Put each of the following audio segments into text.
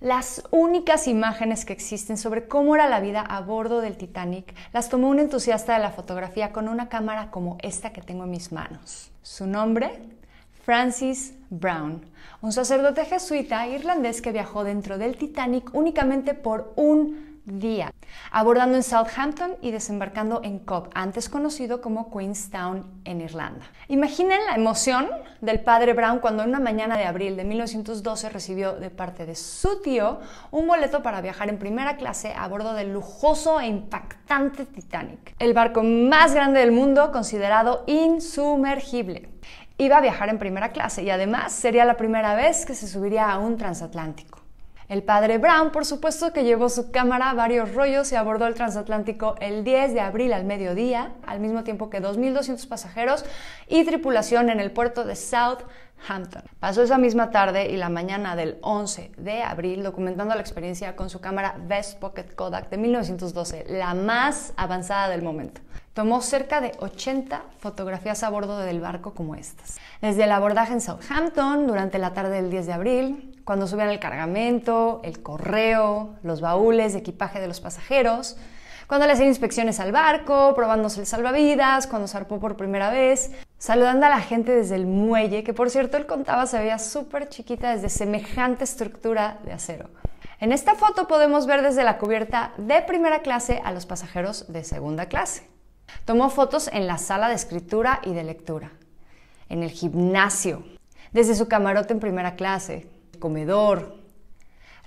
Las únicas imágenes que existen sobre cómo era la vida a bordo del Titanic las tomó un entusiasta de la fotografía con una cámara como esta que tengo en mis manos. Su nombre, Francis Brown, un sacerdote jesuita irlandés que viajó dentro del Titanic únicamente por un día, abordando en Southampton y desembarcando en Cobb, antes conocido como Queenstown en Irlanda. Imaginen la emoción del padre Brown cuando en una mañana de abril de 1912 recibió de parte de su tío un boleto para viajar en primera clase a bordo del lujoso e impactante Titanic, el barco más grande del mundo considerado insumergible. Iba a viajar en primera clase y además sería la primera vez que se subiría a un transatlántico. El padre Brown, por supuesto, que llevó su cámara, varios rollos y abordó el transatlántico el 10 de abril al mediodía, al mismo tiempo que 2.200 pasajeros y tripulación en el puerto de Southampton. Pasó esa misma tarde y la mañana del 11 de abril documentando la experiencia con su cámara Best Pocket Kodak de 1912, la más avanzada del momento. Tomó cerca de 80 fotografías a bordo del barco como estas. Desde el abordaje en Southampton, durante la tarde del 10 de abril, cuando subían el cargamento, el correo, los baúles de equipaje de los pasajeros, cuando le hacían inspecciones al barco, probándose el salvavidas, cuando zarpó por primera vez, saludando a la gente desde el muelle, que por cierto él contaba se veía súper chiquita desde semejante estructura de acero. En esta foto podemos ver desde la cubierta de primera clase a los pasajeros de segunda clase. Tomó fotos en la sala de escritura y de lectura, en el gimnasio, desde su camarote en primera clase, comedor.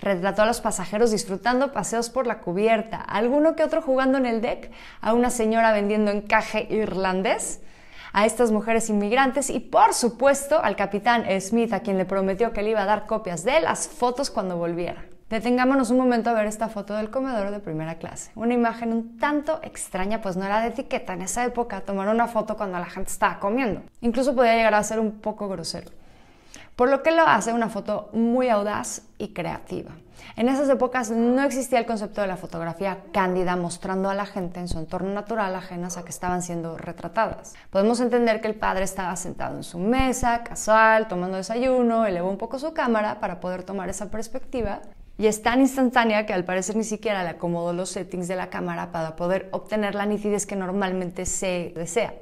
Retrató a los pasajeros disfrutando paseos por la cubierta, alguno que otro jugando en el deck, a una señora vendiendo encaje irlandés, a estas mujeres inmigrantes y por supuesto al capitán Smith, a quien le prometió que le iba a dar copias de las fotos cuando volviera. Detengámonos un momento a ver esta foto del comedor de primera clase. Una imagen un tanto extraña, pues no era de etiqueta en esa época tomar una foto cuando la gente estaba comiendo. Incluso podía llegar a ser un poco grosero por lo que lo hace una foto muy audaz y creativa. En esas épocas no existía el concepto de la fotografía cándida mostrando a la gente en su entorno natural ajenas a que estaban siendo retratadas. Podemos entender que el padre estaba sentado en su mesa, casual, tomando desayuno, elevó un poco su cámara para poder tomar esa perspectiva y es tan instantánea que al parecer ni siquiera le acomodó los settings de la cámara para poder obtener la nitidez que normalmente se desea.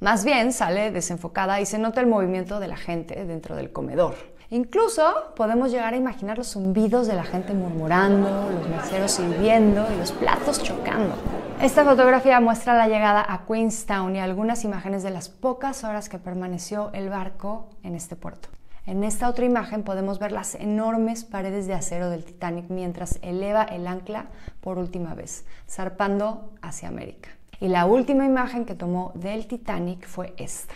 Más bien sale desenfocada y se nota el movimiento de la gente dentro del comedor. Incluso podemos llegar a imaginar los zumbidos de la gente murmurando, los meseros sirviendo y los platos chocando. Esta fotografía muestra la llegada a Queenstown y algunas imágenes de las pocas horas que permaneció el barco en este puerto. En esta otra imagen podemos ver las enormes paredes de acero del Titanic mientras eleva el ancla por última vez, zarpando hacia América. Y la última imagen que tomó del Titanic fue esta,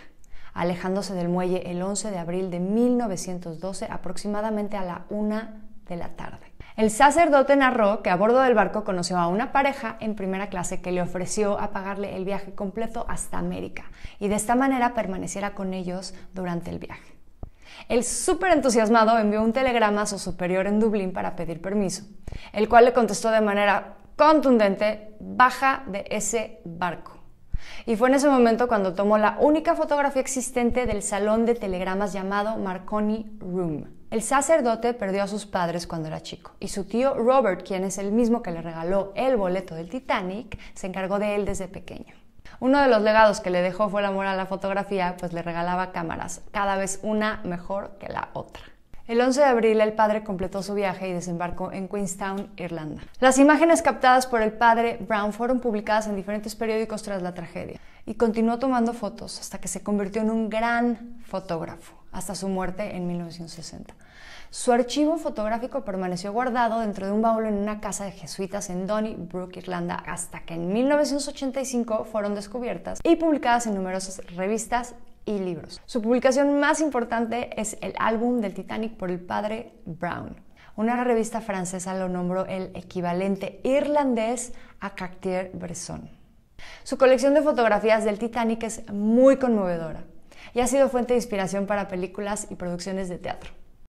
alejándose del muelle el 11 de abril de 1912 aproximadamente a la una de la tarde. El sacerdote narró que a bordo del barco conoció a una pareja en primera clase que le ofreció a pagarle el viaje completo hasta América y de esta manera permaneciera con ellos durante el viaje. El súper entusiasmado envió un telegrama a su superior en Dublín para pedir permiso, el cual le contestó de manera contundente, baja de ese barco. Y fue en ese momento cuando tomó la única fotografía existente del salón de telegramas llamado Marconi Room. El sacerdote perdió a sus padres cuando era chico y su tío Robert, quien es el mismo que le regaló el boleto del Titanic, se encargó de él desde pequeño. Uno de los legados que le dejó fue el amor a la fotografía, pues le regalaba cámaras, cada vez una mejor que la otra. El 11 de abril el padre completó su viaje y desembarcó en Queenstown, Irlanda. Las imágenes captadas por el padre Brown fueron publicadas en diferentes periódicos tras la tragedia y continuó tomando fotos hasta que se convirtió en un gran fotógrafo, hasta su muerte en 1960. Su archivo fotográfico permaneció guardado dentro de un baúl en una casa de jesuitas en Donnybrook, Irlanda, hasta que en 1985 fueron descubiertas y publicadas en numerosas revistas y libros. Su publicación más importante es el álbum del Titanic por el padre Brown. Una revista francesa lo nombró el equivalente irlandés a Cartier-Bresson. Su colección de fotografías del Titanic es muy conmovedora y ha sido fuente de inspiración para películas y producciones de teatro.